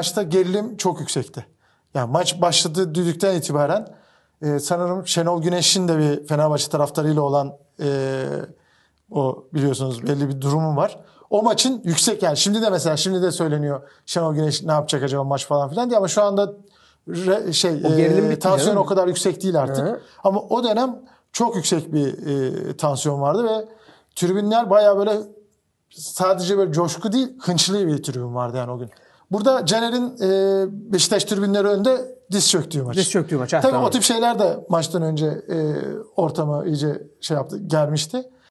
Maçta gerilim çok yüksekti. Yani maç başladı düdükten itibaren e, sanırım Şenol Güneş'in de bir Fenerbahçe taraftarıyla olan e, o biliyorsunuz belli bir durumu var. O maçın yüksek yani şimdi de mesela şimdi de söyleniyor Şenol Güneş ne yapacak acaba maç falan filan diye ama şu anda re, şey o e, tansiyon o kadar yüksek değil artık. Hı. Ama o dönem çok yüksek bir e, tansiyon vardı ve tribünler baya böyle sadece böyle coşku değil hınçlı bir tribün vardı yani o gün. Burada Caner'in e, Beşiktaş tribünleri önünde diz çöktüğü maç. Diz çöktüğü maç. Tabii tamam. o tip şeyler de maçtan önce e, ortama iyice şey yaptı, germişti.